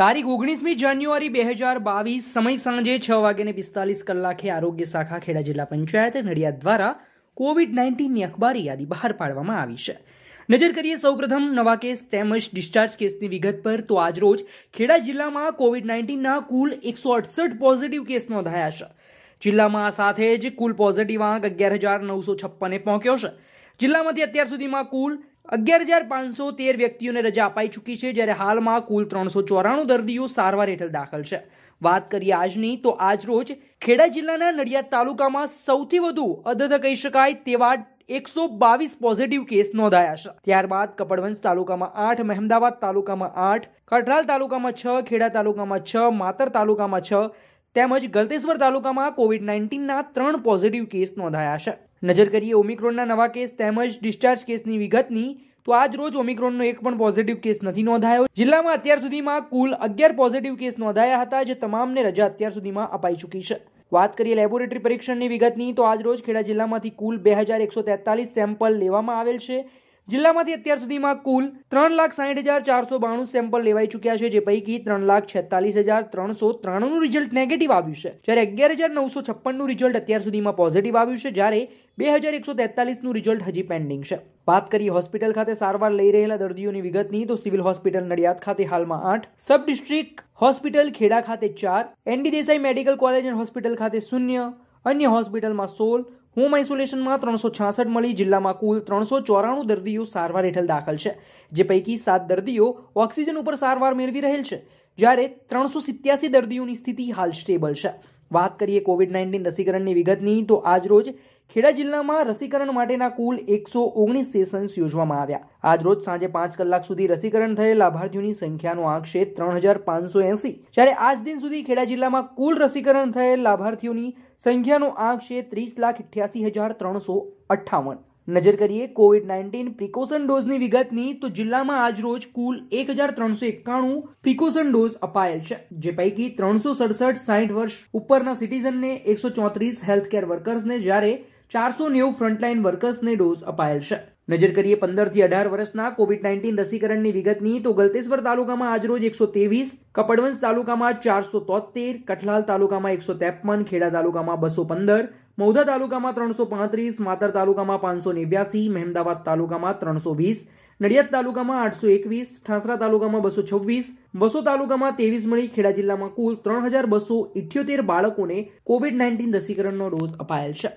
તારીખ ઓગણીસમી જાન્યુઆરી બે હજાર બાવીસ સમય સાંજે છ વાગ્યાને પિસ્તાલીસ કલાકે આરોગ્ય શાખા ખેડા જિલ્લા પંચાયત નડિયાદ દ્વારા કોવિડ નાઇન્ટીનની અખબારી યાદી બહાર પાડવામાં આવી છે નજર કરીએ સૌપ્રથમ નવા કેસ તેમજ ડિસ્ચાર્જ કેસની વિગત પર તો આજરોજ ખેડા જિલ્લામાં કોવિડ નાઇન્ટીનના કુલ એકસો અડસઠ પોઝિટિવ કેસ નોંધાયા છે જિલ્લામાં સાથે જ કુલ પોઝિટિવ આંક અગિયાર હજાર નવસો છપ્પને પહોંચ્યો છે જિલ્લામાંથી અત્યાર સુધીમાં કુલ અગિયાર હજાર પાંચસો તેર વ્યક્તિઓને રજા અપાઈ ચૂકી છે જ્યારે હાલમાં કુલ ત્રણસો ચોરાણું દર્દીઓ સારવાર હેઠળ દાખલ છે વાત કરીએ આજની તો આજરોજ ખેડા જિલ્લાના નડિયાદ તાલુકામાં સૌથી વધુ અધધ કહી શકાય તેવા એકસો બાવીસ પોઝિટિવ કેસ નોંધાયા છે ત્યારબાદ કપડવંશ તાલુકામાં આઠ મહેમદાવાદ તાલુકામાં આઠ કઠરાલ તાલુકામાં છ ખેડા તાલુકામાં છ માતર તાલુકામાં છ તેમજ ગલતેશ્વર તાલુકામાં કોવિડ નાઇન્ટીનના ત્રણ પોઝિટિવ કેસ નોંધાયા છે નજર કરીએ ઓમિક્રોનના નવા કેસ તેમજ ડિસ્ચાર્જ કેસની વિગતની તો આજ રોજ ઓમિક્રોનનો એક પણ પોઝિટિવ કેસ નથી નોંધાયો જિલ્લામાં અત્યાર સુધીમાં કુલ અગિયાર પોઝિટિવ કેસ નોંધાયા હતા જે તમામને રજા અત્યાર સુધીમાં અપાઈ ચૂકી છે વાત કરીએ લેબોરેટરી પરીક્ષણની વિગતની તો આજ રોજ ખેડા જિલ્લામાંથી કુલ બે હજાર એકસો તેતાલીસ સેમ્પલ લેવામાં આવેલ છે જિલ્લામાંથી અત્યાર સુધીમાં કુલ ત્રણ લાખ સાહીઠ હજાર ચારસો બાણું સેમ્પલ લેવાઈ ચૂક્યા છે જે પૈકી ત્રણ લાખ છેતાલીસ હજાર ત્રણસો ત્રાણુંનું રિઝલ્ટ નેગેટિવ આવ્યું છે જ્યારે અગિયાર હજાર નવસો છપ્પનનું રિઝલ્ટ અત્યાર સુધીમાં પોઝિટિવ આવ્યું છે જ્યારે બે હજાર એકસો તેતાલીસનું રિઝલ્ટ હજી પેન્ડિંગ છે વાત કરી હોસ્પિટલ ખાતે સારવાર લઈ રહેલા દર્દીઓની વિગતની તો સિવિલ હોસ્પિટલ નડિયાદ ખાતે હાલમાં આઠ સબ ડિસ્ટ્રિક્ટ હોસ્પિટલ ખેડા ખાતે ચાર ND Desai medical college and hospital ખાતે શૂન્ય અન્ય હોસ્પિટલમાં સોળ હોમ આઇસોલેશનમાં ત્રણસો છાસઠ મળી જિલ્લામાં કુલ ત્રણસો ચોરાણું દર્દીઓ સારવાર હેઠળ દાખલ છે જે પૈકી સાત દર્દીઓ ઓક્સિજન ઉપર સારવાર મેળવી રહેલ છે જ્યારે ત્રણસો સિત્યાસી દર્દીઓની સ્થિતિ હાલ સ્ટેબલ છે વાત કરીએ કોવિડ નાઇન્ટીન રસીકરણની વિગતની તો આજરોજ ખેડા જિલ્લામાં રસીકરણ માટેના કુલ એકસો ઓગણીસ સેશન્સ યોજવામાં આવ્યા આજરોજ સાંજે પાંચ કલાક સુધી રસીકરણ થયેલ લાભાર્થીઓની સંખ્યાનો છે ત્રણ હજાર પાંચસો એસી જ્યારે આજ દિન સુધી ખેડા જિલ્લામાં કુલ રસીકરણ થયેલ લાભાર્થીઓની સંખ્યાનો છે ત્રીસ લાખ અઠ્યાસી હજાર ત્રણસો અઠ્ઠાવન નજર કરીએ કોવિડ નાઇન્ટીન પ્રિકોશન ડોઝની વિગતની તો જિલ્લામાં આજ રોજ કુલ એક હજાર ત્રણસો એકાણું પ્રિકોશન ડોઝ અપાયેલ છે જે પૈકી ત્રણસો સડસઠ સાઠ વર્ષ ઉપરના સિટીઝનને એકસો ચોત્રીસ હેલ્થકેર વર્કર્સને જ્યારે ચારસો નેવું ફ્રન્ટલાઇન વર્કર્સને ડોઝ અપાયેલ છે નજર કરીએ પંદરથી અઢાર વર્ષના કોવિડ નાઇન્ટીન રસીકરણની વિગતની તો ગલતેશ્વર તાલુકામાં આજ રોજ એકસો ત્રેવીસ કપડવંશ તાલુકામાં ચારસો તોતેર કઠલાલ તાલુકામાં એકસો ત્રેપન ખેડા તાલુકામાં બસો પંદર મૌધા તાલુકામાં ત્રણસો પાંત્રીસ માતર તાલુકામાં પાંચસો નેવ્યાસી મહેમદાવાદ તાલુકામાં ત્રણસો વીસ નડિયાદ તાલુકામાં આઠસો એકવીસ ઠાસરા તાલુકામાં બસો છવ્વીસ બસો તાલુકામાં ત્રેવીસ મળી ખેડા જિલ્લામાં કુલ ત્રણ હજાર બસો ઇઠ્યોતેર બાળકોને કોવિડ નાઇન્ટીન રસીકરણનો ડોઝ અપાયેલ છે